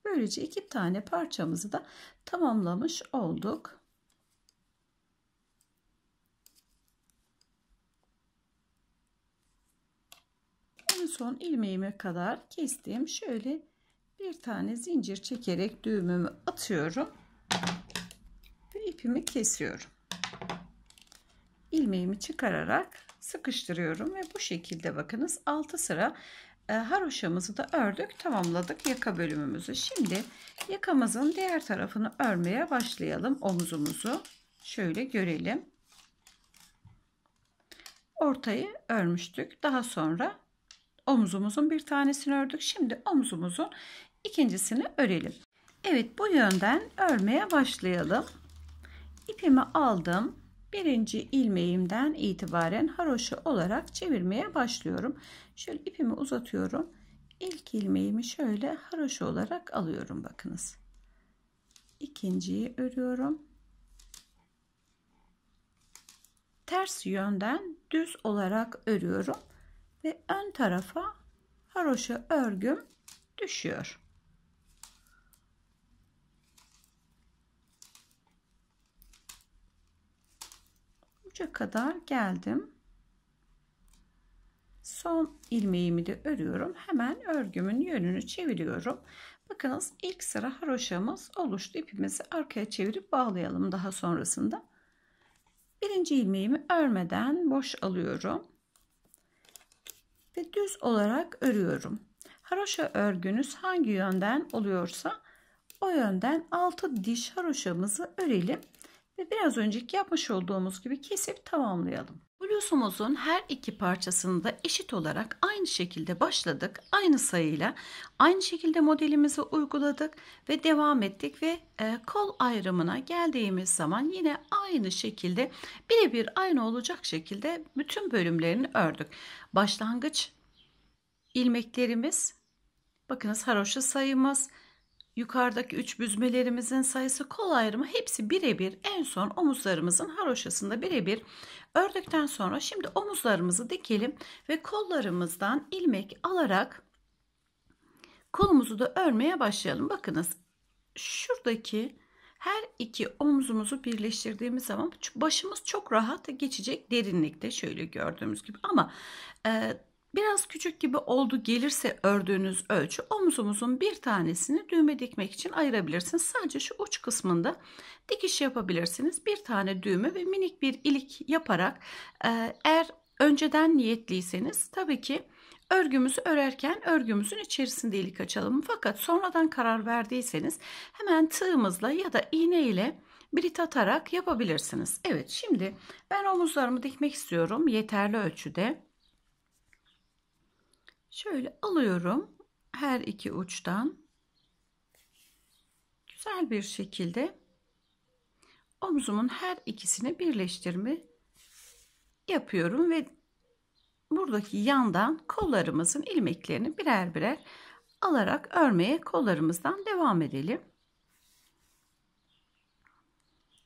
Böylece iki tane parçamızı da tamamlamış olduk. son ilmeğime kadar kestim. Şöyle bir tane zincir çekerek düğümümü atıyorum. Ve ipimi kesiyorum. Ilmeğimi çıkararak sıkıştırıyorum ve bu şekilde bakınız 6 sıra e, haroşamızı da ördük tamamladık yaka bölümümüzü şimdi yakamızın diğer tarafını örmeye başlayalım omuzumuzu şöyle görelim ortayı örmüştük daha sonra omzumuzun bir tanesini ördük. Şimdi omzumuzun ikincisini örelim. Evet bu yönden örmeye başlayalım. İpimi aldım. Birinci ilmeğimden itibaren haroşa olarak çevirmeye başlıyorum. Şöyle ipimi uzatıyorum. İlk ilmeğimi şöyle haroşa olarak alıyorum bakınız. İkinciyi örüyorum. Ters yönden düz olarak örüyorum ve ön tarafa haroşa örgüm düşüyor. Buca kadar geldim. Son ilmeğimi de örüyorum. Hemen örgümün yönünü çeviriyorum. Bakınız ilk sıra haroşamız oluştu. İpimizi arkaya çevirip bağlayalım daha sonrasında. Birinci ilmeğimi örmeden boş alıyorum ve düz olarak örüyorum. Haroşa örgünüz hangi yönden oluyorsa o yönden 6 diş haroşamızı örelim ve biraz önceki yapmış olduğumuz gibi kesip tamamlayalım. Bluzumuzun her iki parçasını da eşit olarak aynı şekilde başladık. Aynı sayıyla aynı şekilde modelimizi uyguladık ve devam ettik ve e, kol ayrımına geldiğimiz zaman yine aynı şekilde birebir aynı olacak şekilde bütün bölümlerini ördük. Başlangıç ilmeklerimiz, bakınız haroşa sayımız, Yukarıdaki üç büzmelerimizin sayısı kol ayrımı hepsi birebir en son omuzlarımızın haroşasında birebir ördükten sonra şimdi omuzlarımızı dikelim ve kollarımızdan ilmek alarak kolumuzu da örmeye başlayalım. Bakınız şuradaki her iki omzumuzu birleştirdiğimiz zaman başımız çok rahat geçecek derinlikte şöyle gördüğümüz gibi ama e, Biraz küçük gibi oldu gelirse ördüğünüz ölçü omuzumuzun bir tanesini düğme dikmek için ayırabilirsiniz. Sadece şu uç kısmında dikiş yapabilirsiniz. Bir tane düğme ve minik bir ilik yaparak e, eğer önceden niyetliyseniz tabii ki örgümüzü örerken örgümüzün içerisinde ilik açalım. Fakat sonradan karar verdiyseniz hemen tığımızla ya da iğne ile birit atarak yapabilirsiniz. Evet şimdi ben omuzlarımı dikmek istiyorum yeterli ölçüde. Şöyle alıyorum her iki uçtan. Güzel bir şekilde omzumun her ikisini birleştirme yapıyorum ve buradaki yandan kollarımızın ilmeklerini birer birer alarak örmeye kollarımızdan devam edelim.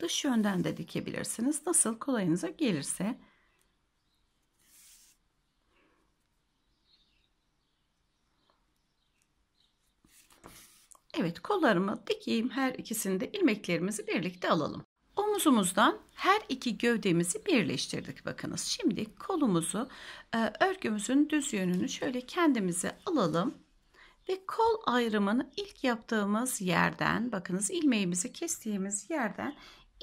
Dış yönden de dikebilirsiniz. Nasıl kolayınıza gelirse. Evet kollarımı dikeyim her ikisinde ilmeklerimizi birlikte alalım. Omuzumuzdan her iki gövdemizi birleştirdik bakınız. Şimdi kolumuzu e, örgümüzün düz yönünü şöyle kendimize alalım ve kol ayrımını ilk yaptığımız yerden bakınız ilmeğimizi kestiğimiz yerden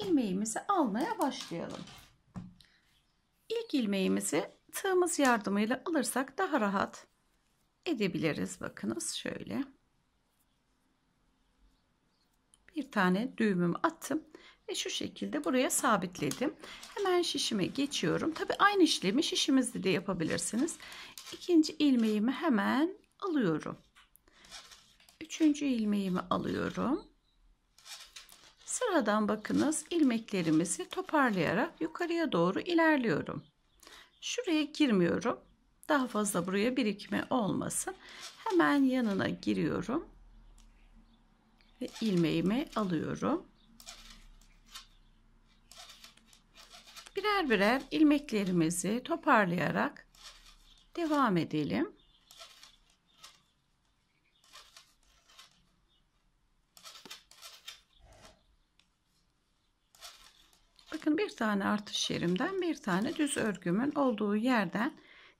ilmeğimizi almaya başlayalım. İlk ilmeğimizi tığımız yardımıyla alırsak daha rahat edebiliriz. Bakınız şöyle bir tane düğümümü attım ve şu şekilde buraya sabitledim. Hemen şişime geçiyorum. Tabi aynı işlemi şişimizde de yapabilirsiniz. İkinci ilmeğimi hemen alıyorum. Üçüncü ilmeğimi alıyorum. Sıradan bakınız ilmeklerimizi toparlayarak yukarıya doğru ilerliyorum. Şuraya girmiyorum. Daha fazla buraya birikme olmasın. Hemen yanına giriyorum ve ilmeğimi alıyorum. Birer birer ilmeklerimizi toparlayarak devam edelim. Bakın bir tane artış yerimden bir tane düz örgümün olduğu yerden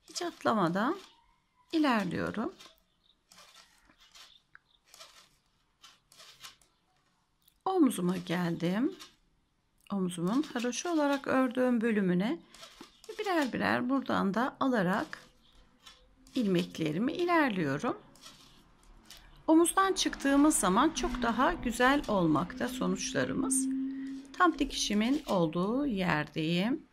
hiç atlamadan ilerliyorum. omzuma geldim. Omzumun haroşa olarak ördüğüm bölümüne birer birer buradan da alarak ilmeklerimi ilerliyorum. Omuzdan çıktığımız zaman çok daha güzel olmakta sonuçlarımız. Tam dikişimin olduğu yerdeyim.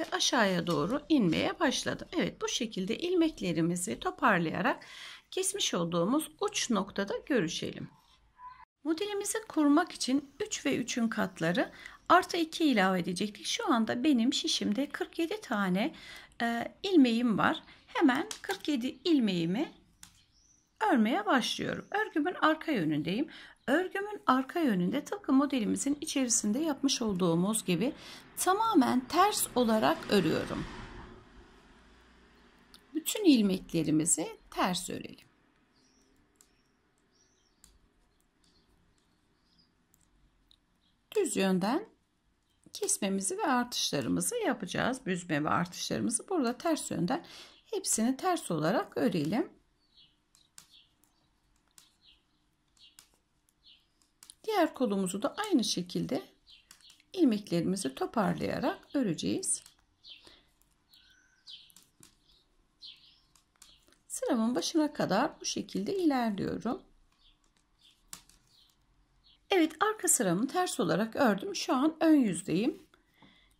Ve aşağıya doğru inmeye başladım. Evet bu şekilde ilmeklerimizi toparlayarak kesmiş olduğumuz uç noktada görüşelim. Modelimizi kurmak için 3 ve 3'ün katları artı 2 ilave edecektik. Şu anda benim şişimde 47 tane e, ilmeğim var. Hemen 47 ilmeğimi örmeye başlıyorum. Örgümün arka yönündeyim. Örgümün arka yönünde tıpkı modelimizin içerisinde yapmış olduğumuz gibi tamamen ters olarak örüyorum. Bütün ilmeklerimizi ters örelim. düz yönden kesmemizi ve artışlarımızı yapacağız. Büzme ve artışlarımızı burada ters yönden hepsini ters olarak örelim. Diğer kolumuzu da aynı şekilde ilmeklerimizi toparlayarak öreceğiz. Sıramın başına kadar bu şekilde ilerliyorum. Evet arka sıramı ters olarak ördüm. Şu an ön yüzdeyim.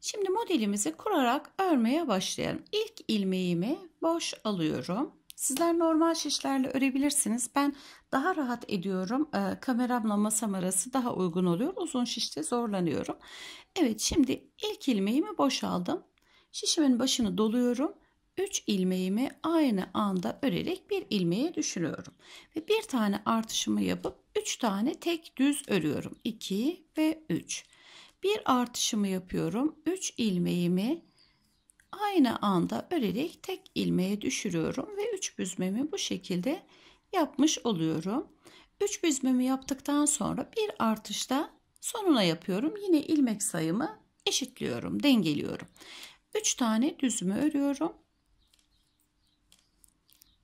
Şimdi modelimizi kurarak örmeye başlayalım. İlk ilmeğimi boş alıyorum. Sizler normal şişlerle örebilirsiniz. Ben daha rahat ediyorum. E, kameramla masam arası daha uygun oluyor. Uzun şişte zorlanıyorum. Evet şimdi ilk ilmeğimi boş aldım. Şişimin başını doluyorum 3 ilmeğimi aynı anda örerek bir ilmeğe düşürüyorum. Ve bir tane artışımı yapıp 3 tane tek düz örüyorum. 2 ve 3. Bir artışımı yapıyorum. 3 ilmeğimi aynı anda örerek tek ilmeğe düşürüyorum ve 3 büzmemi bu şekilde yapmış oluyorum. 3 büzmemi yaptıktan sonra bir artışta sonuna yapıyorum. Yine ilmek sayımı eşitliyorum, dengeliyorum. 3 tane düzümü örüyorum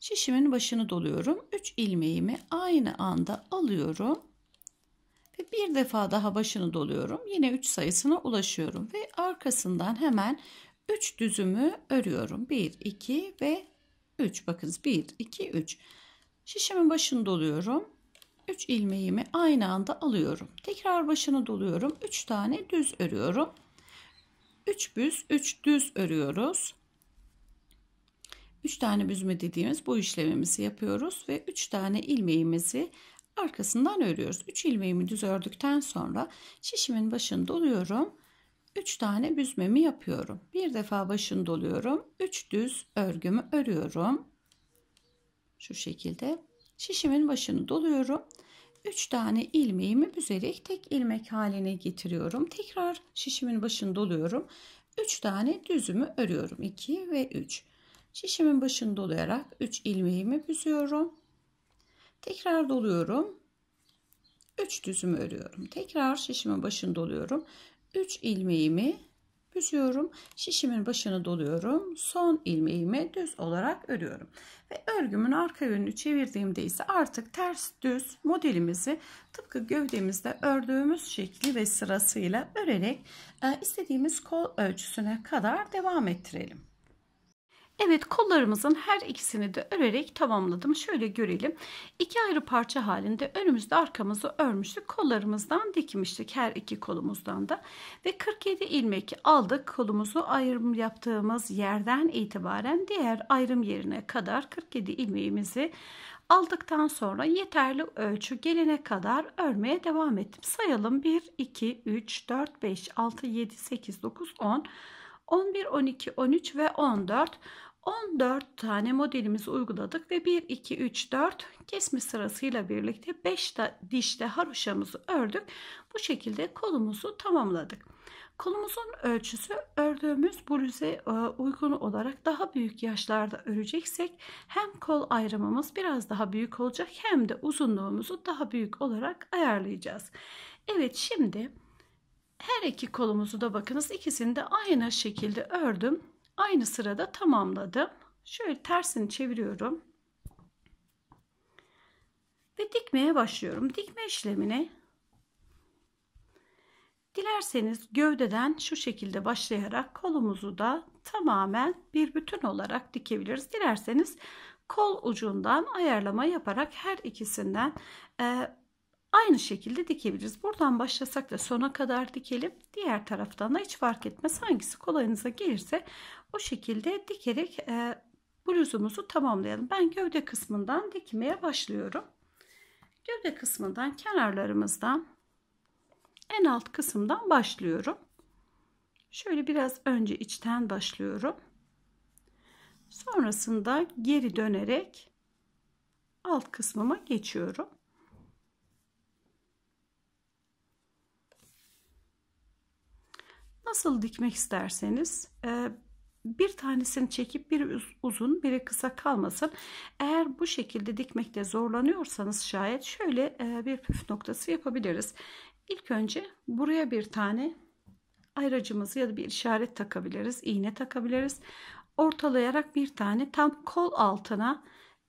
şişimin başını doluyorum. 3 ilmeğimi aynı anda alıyorum. Ve bir defa daha başını doluyorum. Yine 3 sayısına ulaşıyorum. Ve arkasından hemen 3 düzümü örüyorum. 1, 2 ve 3. Bakınız 1, 2, 3. Şişimin başını doluyorum. 3 ilmeğimi aynı anda alıyorum. Tekrar başını doluyorum. 3 tane düz örüyorum. 3 büz, 3 düz örüyoruz. 3 tane büzme dediğimiz bu işlemimizi yapıyoruz ve 3 tane ilmeğimizi arkasından örüyoruz. 3 ilmeğimi düz ördükten sonra şişimin başını doluyorum. 3 tane büzmemi yapıyorum. Bir defa başını doluyorum. 3 düz örgümü örüyorum. Şu şekilde. Şişimin başını doluyorum. 3 tane ilmeğimi büzerek tek ilmek haline getiriyorum. Tekrar şişimin başını doluyorum. 3 tane düzümü örüyorum. 2 ve 3. Şişimin başını dolayarak 3 ilmeğimi büzüyorum. Tekrar doluyorum. 3 düzümü örüyorum. Tekrar şişimin başını doluyorum. 3 ilmeğimi büzüyorum. Şişimin başını doluyorum. Son ilmeğimi düz olarak örüyorum. Ve örgümün arka yönünü çevirdiğimde ise artık ters düz modelimizi tıpkı gövdemizde ördüğümüz şekli ve sırasıyla örerek e, istediğimiz kol ölçüsüne kadar devam ettirelim. Evet kollarımızın her ikisini de örerek tamamladım. Şöyle görelim. İki ayrı parça halinde önümüzde arkamızı örmüştük. Kollarımızdan dikmiştik her iki kolumuzdan da. Ve 47 ilmek aldık. Kolumuzu ayrım yaptığımız yerden itibaren diğer ayrım yerine kadar 47 ilmeğimizi aldıktan sonra yeterli ölçü gelene kadar örmeye devam ettim. Sayalım 1, 2, 3, 4, 5, 6, 7, 8, 9, 10. 11, 12, 13 ve 14. 14 tane modelimizi uyguladık ve 1, 2, 3, 4 kesme sırasıyla birlikte 5 dişte haroşamızı ördük. Bu şekilde kolumuzu tamamladık. Kolumuzun ölçüsü ördüğümüz bluze e, uygun olarak daha büyük yaşlarda öreceksek hem kol ayrımımız biraz daha büyük olacak hem de uzunluğumuzu daha büyük olarak ayarlayacağız. Evet şimdi her iki kolumuzu da bakınız ikisini de aynı şekilde ördüm. Aynı sırada tamamladım. Şöyle tersini çeviriyorum. Ve dikmeye başlıyorum. Dikme işlemini dilerseniz gövdeden şu şekilde başlayarak kolumuzu da tamamen bir bütün olarak dikebiliriz. Dilerseniz kol ucundan ayarlama yaparak her ikisinden e, Aynı şekilde dikebiliriz. Buradan başlasak da sona kadar dikelim. Diğer taraftan da hiç fark etmez. Hangisi kolayınıza gelirse o şekilde dikerek e, bluzumuzu tamamlayalım. Ben gövde kısmından dikmeye başlıyorum. Gövde kısmından kenarlarımızdan en alt kısımdan başlıyorum. Şöyle biraz önce içten başlıyorum. Sonrasında geri dönerek alt kısmıma geçiyorum. Nasıl dikmek isterseniz e, bir tanesini çekip bir uzun biri kısa kalmasın. Eğer bu şekilde dikmekte zorlanıyorsanız şayet şöyle e, bir püf noktası yapabiliriz. İlk önce buraya bir tane ayracımızı ya da bir işaret takabiliriz. iğne takabiliriz. Ortalayarak bir tane tam kol altına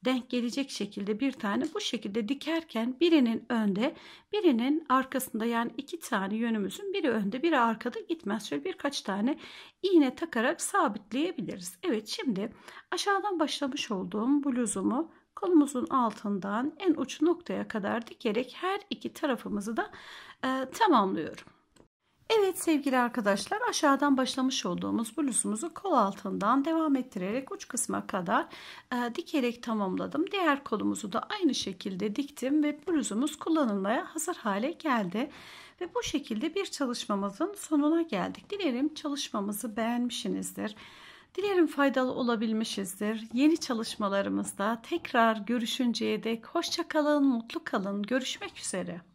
denk gelecek şekilde bir tane bu şekilde dikerken birinin önde birinin arkasında yani iki tane yönümüzün biri önde biri arkada gitmez. Şöyle birkaç tane iğne takarak sabitleyebiliriz. Evet şimdi aşağıdan başlamış olduğum bluzumu kolumuzun altından en uç noktaya kadar dikerek her iki tarafımızı da e, tamamlıyorum. Evet sevgili arkadaşlar aşağıdan başlamış olduğumuz bluzumuzu kol altından devam ettirerek uç kısma kadar e, dikerek tamamladım. Diğer kolumuzu da aynı şekilde diktim ve bluzumuz kullanılmaya hazır hale geldi. Ve bu şekilde bir çalışmamızın sonuna geldik. Dilerim çalışmamızı beğenmişsinizdir. Dilerim faydalı olabilmişizdir. Yeni çalışmalarımızda tekrar görüşünceye dek hoşça kalın, mutlu kalın. Görüşmek üzere.